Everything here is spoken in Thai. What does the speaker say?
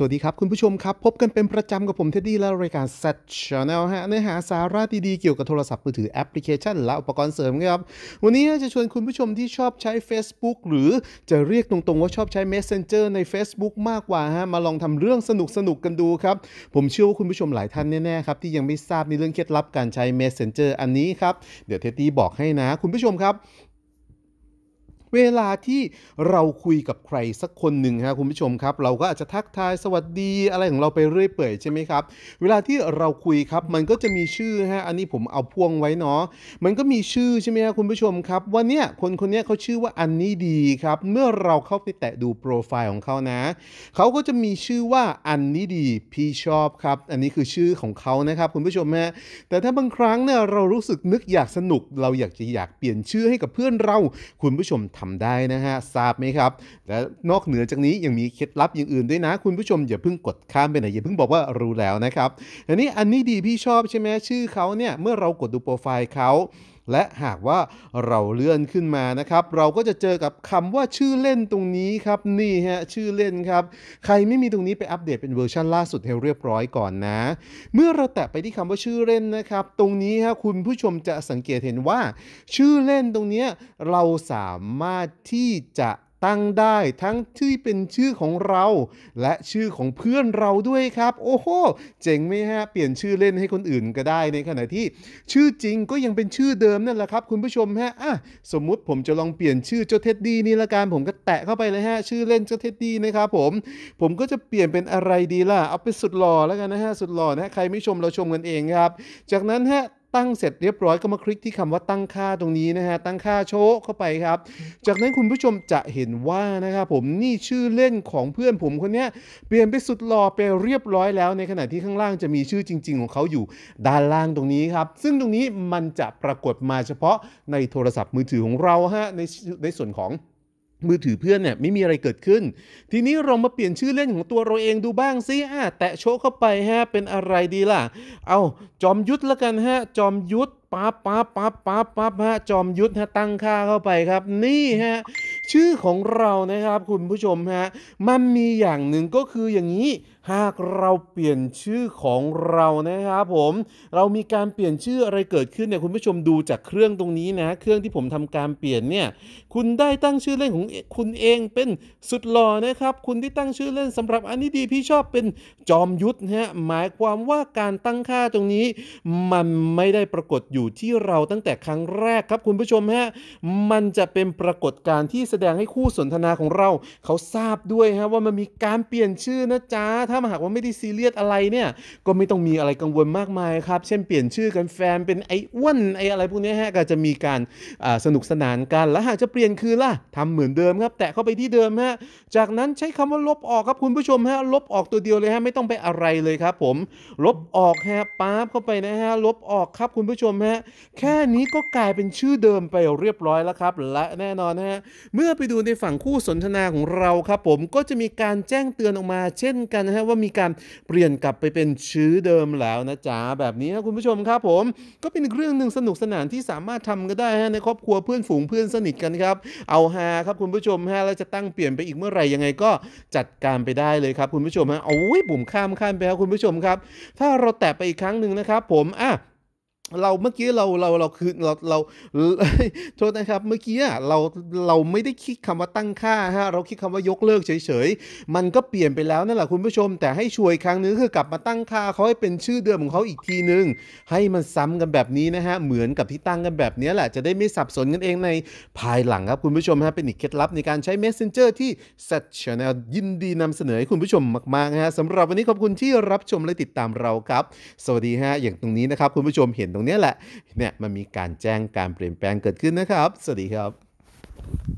สวัสดีครับคุณผู้ชมครับ พบกันเป็นประจำกับผมเท็ดดี้และรายการ Set Channel ฮะเนื้อหาสาระดีๆเกี่ยวกับโทรศัพท์มือถือแอปพลิเคชันและอุปกรณ์เสริมครับ วันนี้จะชวนคุณผู้ชมที่ชอบใช้ Facebook หรือจะเรียกตรงๆว่าชอบใช้ Messenger ใน Facebook มากกว่าฮะมาลองทำเรื่องสนุกๆกกันดูครับ ผมเชื่อว่าคุณผู้ชมหลายท่านแน่ๆครับ ที่ยังไม่ทราบในเรื่องเคล็ดลับการใช้ Messenger อันนี้ครับเดี๋ยวเท็ดดี้บอกให้นะ คุณผู้ชมครับเวลาที่เราคุยกับใครสักคนหนึ่งครับคุณผู้ชมครับ เราก็อาจจะทักทายสวัสดีอะไรของเราไปเรื่อยเปื่อยใช่ไหมครับ เวลาที่เราคุยครับ มันก็จะมีชื่อฮะอันนี้ผมเอาพ่วงไว้เนาะมันก็มีชื่อใช่ไหมครับคุณผู้ชมครับว่าเนี่ยคนคนนี้เขาชื่อว่าอันนี้ดีครับเมื่อเราเข้าไปแตะดูโปรไฟล์ของเขานะเขาก็จะมีชื่อว่าอันนี้ดีพี่ชอบครับ อันนี้คือชื่อของเขานะครับคุณผู้ชมฮะแต่ถ้าบางครั้งเนี่ยเรารู้สึกนึกอยากสนุกเราอยากจะอยากเปลี่ยนชื่อให้กับเพื่อนเราคุณผู้ชมทำได้นะฮะ ทราบไหมครับ และนอกเหนือจากนี้ยังมีเคล็ดลับอย่างอื่นด้วยนะ คุณผู้ชมอย่าเพิ่งกดข้ามไปไหนอย่าเพิ่งบอกว่ารู้แล้วนะครับอันนี้อันนี้ดีพี่ชอบใช่ไหมชื่อเขาเนี่ยเมื่อเรากดดูโปรไฟล์เขาและหากว่าเราเลื่อนขึ้นมานะครับเราก็จะเจอกับคำว่าชื่อเล่นตรงนี้ครับนี่ฮะชื่อเล่นครับใครไม่มีตรงนี้ ไปอัปเดตเป็นเวอร์ชันล่าสุดให้เรียบร้อยก่อนนะ เมื่อเราแตะไปที่คำว่าชื่อเล่นนะครับ ตรงนี้ฮะคุณผู้ชมจะสังเกตเห็นว่า ชื่อเล่นตรงนี้เราสามารถที่จะตั้งได้ทั้งที่เป็นชื่อของเรา และชื่อของเพื่อนเราด้วยครับ โอ้โหเจ๋งไหมฮะ เปลี่ยนชื่อเล่นให้คนอื่นก็ได้ในขณะที่ชื่อจริงก็ยังเป็นชื่อเดิมนั่นแหละครับ คุณผู้ชมฮะอ่ะสมมุติผมจะลองเปลี่ยนชื่อเจ้าเท็ดดี้นี่ละกันผมก็แตะเข้าไปเลยฮะ ชื่อเล่นเจ้าเท็ดดี้นะครับ ผม ผมก็จะเปลี่ยนเป็นอะไรดีล่ะเอาไปสุดหล่อแล้วกันนะฮะสุดหล่อนะใครไม่ชมเราชมกันเองครับ จากนั้นฮะตั้งเสร็จเรียบร้อยก็มาคลิกที่คำว่าตั้งค่าตรงนี้นะฮะตั้งค่าโชกเข้าไปครับ จากนั้นคุณผู้ชมจะเห็นว่านะครับผมนี่ชื่อเล่นของเพื่อนผมคนนี้เปลี่ยนไปสุดหล่อไปเรียบร้อยแล้วในขณะที่ข้างล่างจะมีชื่อจริง ๆ ของเขาอยู่ ด้านล่างตรงนี้ครับซึ่งตรงนี้มันจะปรากฏมาเฉพาะในโทรศัพท์มือถือของเราฮะในในส่วนของมือถือเพื่อนเนี่ยไม่มีอะไรเกิดขึ้น ทีนี้เรามาเปลี่ยนชื่อเล่นของตัวเราเองดูบ้างสิอ่ะแตะโชกเข้าไปฮะ เป็นอะไรดีล่ะ เอา จอมยุทธละกันฮะ จอมยุทธปั๊บปั๊บปั๊บปั๊บปั๊บฮะ จอมยุทธฮะ ตั้งค่าเข้าไปครับ นี่ฮะชื่อของเรานะครับคุณผู้ชมฮะ มันมีอย่างหนึ่งก็คืออย่างนี้หากเราเปลี่ยนชื่อของเรานะครับผมเรามีการเปลี่ยนชื่ออะไรเกิดขึ้นเนี่ยคุณผู้ชมดูจากเครื่องตรงนี้นะ เครื่องที่ผมทำการเปลี่ยนเนี่ย คุณได้ตั้งชื่อเล่นของคุณเองเป็นสุดหล่อนะครับ คุณที่ตั้งชื่อเล่น สำหรับอันนี้ดีพี่ชอบเป็นจอมยุทธฮะหมายความว่าการตั้งค่าตรงนี้มันไม่ได้ปรากฏอยู่ที่เราตั้งแต่ครั้งแรกครับ คุณผู้ชมฮะมันจะเป็นปรากฏการณ์ที่แสดงให้คู่สนทนาของเราเขาทราบด้วยฮะว่ามันมีการเปลี่ยนชื่อนะจ๊ะถ้ามหากว่าไม่ได้ซีเรียสอะไรเนี่ย ก็ไม่ต้องมีอะไรกังวลมากมายครับเช่นเปลี่ยนชื่อกันแฟนเป็นไอ้วนไอ้อะไรพวกนี้ฮะก็จะมีการสนุกสนานกันแล้วหากจะเปลี่ยนคืนล่ะทำเหมือนเดิมครับแตะเข้าไปที่เดิมฮะจากนั้นใช้คำว่าลบออกครับคุณผู้ชมฮะลบออกตัวเดียวเลยฮะไม่ต้องไปอะไรเลยครับ ผมลบออกฮะป๊าบเข้าไปนะฮะลบออกครับคุณผู้ชมฮะแค่นี้ก็กลายเป็นชื่อเดิมไปเรียบร้อยแล้วครับและแน่นอนฮะเมื่อมื่อไปดูในฝั่งคู่สนทนาของเราครับผมก็จะมีการแจ้งเตือนออกมาเช่นกันนะฮะว่ามีการเปลี่ยนกลับไปเป็นชื่อเดิมแล้วนะจ๊ะแบบนี้นะคุณผู้ชมครับผม ก็เป็นเรื่องหนึ่งสนุกสนานที่สามารถทำก็ได้ฮะในครอบครัวเพื่อนฝูงเพื่อนสนิทกันครับ เอาฮาครับคุณผู้ชมฮะแล้วจะตั้งเปลี่ยนไปอีกเมื่อไหร่ยังไงก็จัดการไปได้เลยครับ คุณผู้ชมฮะโอ้ยบุ่มข้ามข้ามไปครับคุณผู้ชมครับ ถ้าเราแตะไปอีกครั้งหนึ่งนะครับผมอ่ะเราเมื่อกี้เราเราเราคือเราเราโทษนะครับเมื่อกี้เราเราไม่ได้คิดคำว่าตั้งค่าฮะเราคิดคำว่ายกเลิกเฉยๆ มันก็เปลี่ยนไปแล้วนั่นแหละคุณผู้ชมแต่ให้ช่วยครั้งนึงคือกลับมาตั้งค่าเขาให้เป็นชื่อเดิมของเขาอีกทีนึงให้มันซ้ำกันแบบนี้นะฮะ เหมือนกับที่ตั้งกันแบบนี้แหละจะได้ไม่สับสนกันเองในภายหลังครับคุณผู้ชมฮะเป็นอีกเคล็ดลับในการใช้ Messenger ที่ s ซ t Channel ยินดีนำเสนอให้คุณผู้ชมมากๆฮะสำหรับวันนี้ขอบคุณที่รับชมและติดตามเราครับสวัสดีฮะอย่างตรงนี้นะครับคุณผู้ชมเห็นตรงนี้แหละ เนี่ย มันมีการแจ้งการเปลี่ยนแปลงเกิดขึ้นนะครับ สวัสดีครับ